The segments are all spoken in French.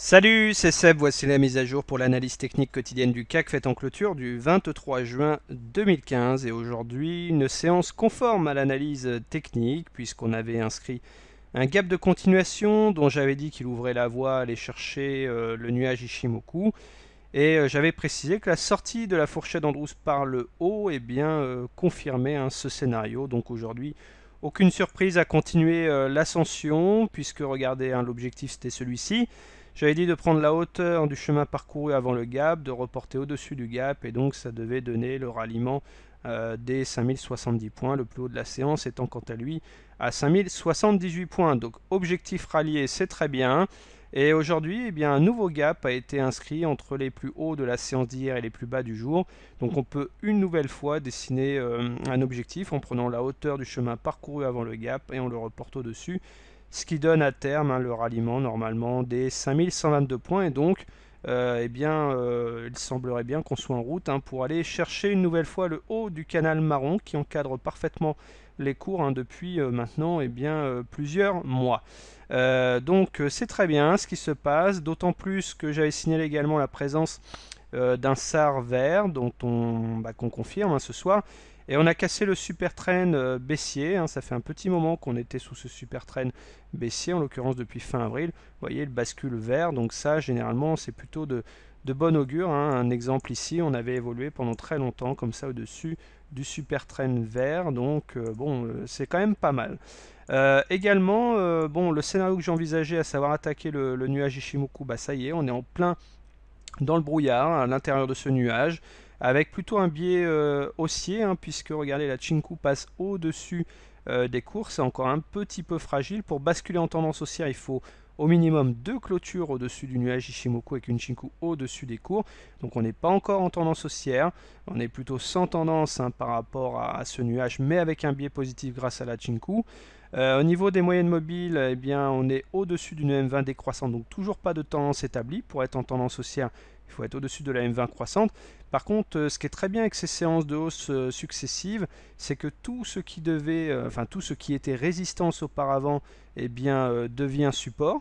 Salut, c'est Seb, voici la mise à jour pour l'analyse technique quotidienne du CAC faite en clôture du 23 juin 2015 et aujourd'hui une séance conforme à l'analyse technique puisqu'on avait inscrit un gap de continuation dont j'avais dit qu'il ouvrait la voie à aller chercher euh, le nuage Ishimoku et euh, j'avais précisé que la sortie de la fourchette d'Androus par le haut et eh bien, euh, confirmait hein, ce scénario donc aujourd'hui aucune surprise à continuer l'ascension puisque regardez hein, l'objectif c'était celui-ci j'avais dit de prendre la hauteur du chemin parcouru avant le gap, de reporter au-dessus du gap, et donc ça devait donner le ralliement euh, des 5070 points. Le plus haut de la séance étant quant à lui à 5078 points. Donc objectif rallié, c'est très bien. Et aujourd'hui, eh bien, un nouveau gap a été inscrit entre les plus hauts de la séance d'hier et les plus bas du jour. Donc on peut une nouvelle fois dessiner euh, un objectif en prenant la hauteur du chemin parcouru avant le gap et on le reporte au-dessus ce qui donne à terme hein, le ralliement normalement des 5122 points et donc euh, eh bien, euh, il semblerait bien qu'on soit en route hein, pour aller chercher une nouvelle fois le haut du canal marron qui encadre parfaitement les cours hein, depuis euh, maintenant eh bien, plusieurs mois. donc c'est très bien ce qui se passe, d'autant plus que j'avais signalé également la présence d'un SAR vert dont on bah, qu'on confirme ce soir et on a cassé le super train euh, baissier. Hein. ça fait un petit moment qu'on était sous ce super train baissier, en l'occurrence depuis fin avril. Vous voyez, le bascule vert. Donc ça, généralement, c'est plutôt de, de bon augure. Hein. Un exemple ici, on avait évolué pendant très longtemps comme ça au-dessus du super train vert. Donc euh, bon, euh, c'est quand même pas mal. également, bon, le scénario que j'envisageais, à savoir attaquer le, nuage Ishimoku, bah ça y est, on est en plein dans le brouillard, hein, à l'intérieur de ce nuage avec plutôt un biais euh, haussier, hein, puisque regardez, la Chinku passe au-dessus euh, des cours, c'est encore un petit peu fragile. Pour basculer en tendance haussière, il faut au minimum deux clôtures au-dessus du nuage Ishimoku avec une Chinku au-dessus des cours. Donc on n'est pas encore en tendance haussière, on est plutôt sans tendance hein, par rapport à, ce nuage, mais avec un biais positif grâce à la Chinku. Euh, au niveau des moyennes mobiles, eh bien, on est au-dessus d'une M20 décroissante, donc toujours pas de tendance établie. Pour être en tendance haussière, il faut être au-dessus de la M20 croissante. Par contre, euh, ce qui est très bien avec ces séances de hausse euh, successives, c'est que tout ce qui devait, euh, enfin tout ce qui était résistance auparavant, eh bien, devient support.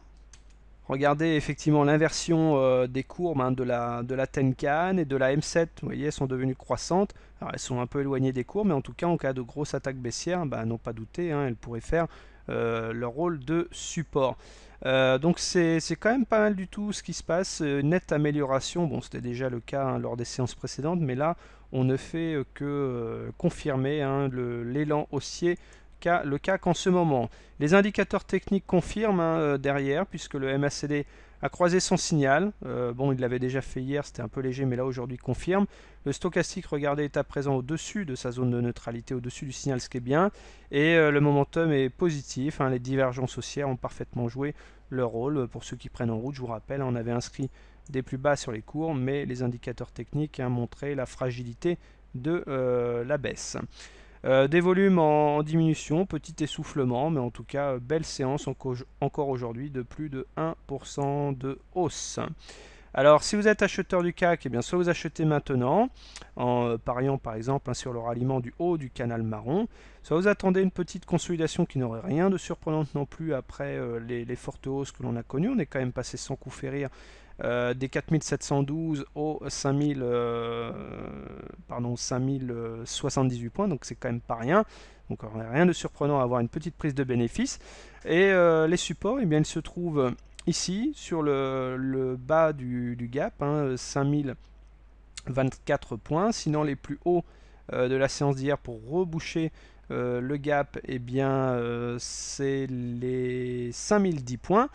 Regardez effectivement l'inversion des courbes hein, de, la, de Tenkan et de la M7. Vous voyez, elles sont devenues croissantes. elles sont un peu éloignées des courbes, mais en tout cas, en cas de grosse attaque baissière, ben n'ont pas douté, hein, elles pourraient faire euh, leur rôle de support. Euh, donc c'est quand même pas mal du tout ce qui se passe, euh, nette amélioration, bon c'était déjà le cas hein, lors des séances précédentes, mais là on ne fait que confirmer hein, l'élan haussier qu'a le cas qu'en ce moment. Les indicateurs techniques confirment hein, derrière, puisque le MACD a croisé son signal. Euh, bon, il l'avait déjà fait hier, c'était un peu léger, mais là aujourd'hui confirme. Le stochastique, regardez, est à présent au-dessus de sa zone de neutralité, au-dessus du signal, ce qui est bien. Et euh, le momentum est positif. Hein. les divergences haussières ont parfaitement joué leur rôle. Pour ceux qui prennent en route, je vous rappelle, on avait inscrit des plus bas sur les cours, mais les indicateurs techniques ont hein, montré la fragilité de euh, la baisse. Euh, des volumes en, diminution, petit essoufflement, mais en tout cas, belle séance encore aujourd'hui de plus de 1% de hausse. Alors, si vous êtes acheteur du CAC, eh bien, soit vous achetez maintenant, en euh, pariant par exemple hein, sur le ralliement du haut du canal marron, soit vous attendez une petite consolidation qui n'aurait rien de surprenant non plus après euh, les, les, fortes hausses que l'on a connues. On est quand même passé sans coup férir euh, des 4712 aux 5078 euh, points, donc c'est quand même pas rien. Donc euh, rien de surprenant à avoir une petite prise de bénéfice. Et les supports, eh bien, ils se trouvent ici, sur le, bas du, gap, 5024 hein, points. Sinon, les plus hauts de la séance d'hier pour reboucher le gap, eh bien, c'est les 5010 points.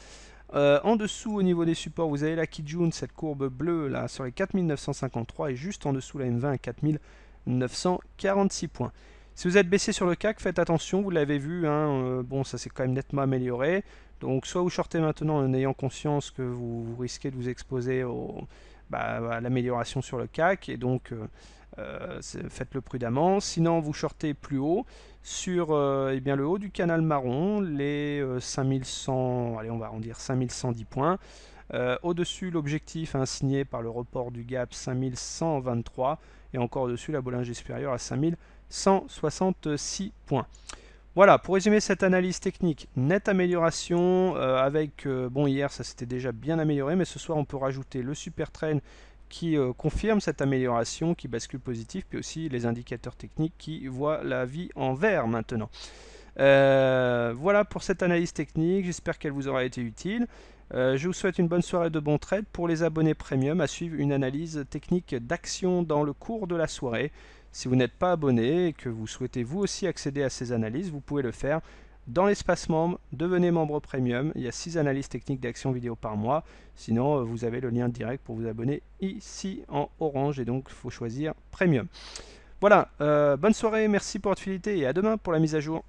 Euh, en dessous, au niveau des supports, vous avez la Kijun, cette courbe bleue là sur les 4953 et juste en dessous la M20 à 4946 points. Si vous êtes baissé sur le CAC, faites attention, vous l'avez vu, hein, euh, bon ça s'est quand même nettement amélioré. Donc soit vous shortez maintenant en ayant conscience que vous, risquez de vous exposer bah, à l'amélioration sur le CAC et donc euh, faites-le prudemment. Sinon vous shortez plus haut sur euh, eh bien, le haut du canal marron, les 5100, euh, allez on va 5110 points. Euh, au-dessus l'objectif assigné hein, signé par le report du gap 5123 et encore au-dessus la Bollinger supérieure à 5166 points. Voilà, pour résumer cette analyse technique, nette amélioration euh, avec, euh, bon hier ça s'était déjà bien amélioré, mais ce soir on peut rajouter le super train qui euh, confirme cette amélioration, qui bascule positif, puis aussi les indicateurs techniques qui voient la vie en vert maintenant. voilà pour cette analyse technique, j'espère qu'elle vous aura été utile. je vous souhaite une bonne soirée de bon trade. Pour les abonnés premium, à suivre une analyse technique d'action dans le cours de la soirée. Si vous n'êtes pas abonné et que vous souhaitez vous aussi accéder à ces analyses, vous pouvez le faire dans l'espace membre, devenez membre premium, il y a 6 analyses techniques d'action vidéo par mois, sinon euh, vous avez le lien direct pour vous abonner ici en orange et donc il faut choisir premium. Voilà, euh, bonne soirée, merci pour votre fidélité et à demain pour la mise à jour.